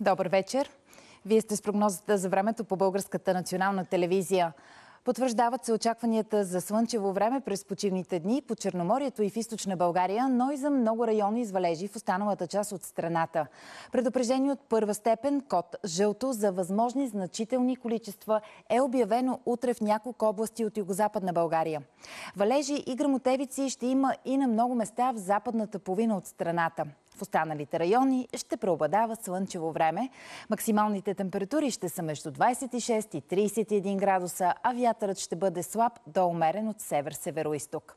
Добър вечер! Вие сте с прогнозата за времето по Българската национална телевизия. Потвърждават се очакванията за слънчево време през почивните дни по Черноморието и в източна България, но и за много райони извалежи в останалата част от страната. Предупреждение от първа степен код жълто за възможни значителни количества е обявено утре в няколко области от югозападна България. Валежи и грамотевици ще има и на много места в западната половина от страната. В останалите райони ще преобладава слънчево време. Максималните температури ще са между 26 и 31 градуса, а вятърът ще бъде слаб до умерен от север-северо-исток.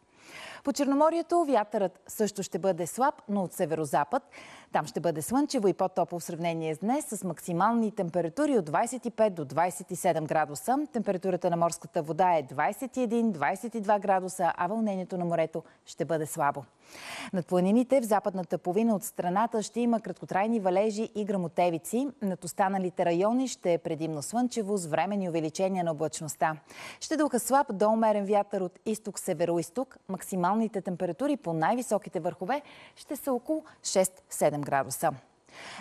По Черноморието вятърът също ще бъде слаб, но от северо-запад. Там ще бъде слънчево и по-топло в сравнение с днес, с максимални температури от 25 до 27 градуса. Температурата на морската вода е 21-22 градуса, а вълнението на морето ще бъде слабо. Над планините в западната половина от страната ще има краткотрайни валежи и грамотевици. Над останалите райони ще е предимно слънчево с времени увеличения на облачността. Ще духа слаб до умерен вятър от изток-северо-изток. Максималните температури по най-високите върхове ще са около 6-7 градуса. 7 градуса.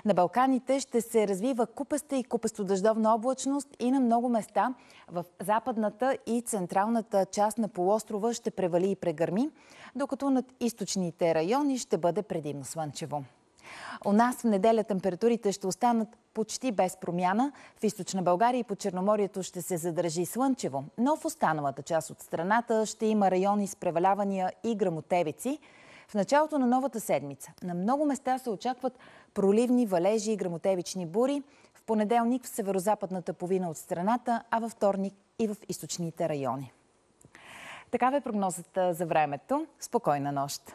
На Балканите ще се развива купеста и купестодъждовна облачност и на много места в западната и централната част на полуострова ще превали и прегърми, докато над източните райони ще бъде предимно слънчево. У нас в неделя температурите ще останат почти без промяна. В източна България и по Черноморието ще се задържи слънчево, но в останалата част от страната ще има райони с превалявания и грамотевици – в началото на новата седмица на много места се очакват проливни валежи и грамотевични бури. В понеделник в северо-западната половина от страната, а във вторник и в източните райони. Такава е прогнозата за времето. Спокойна нощ!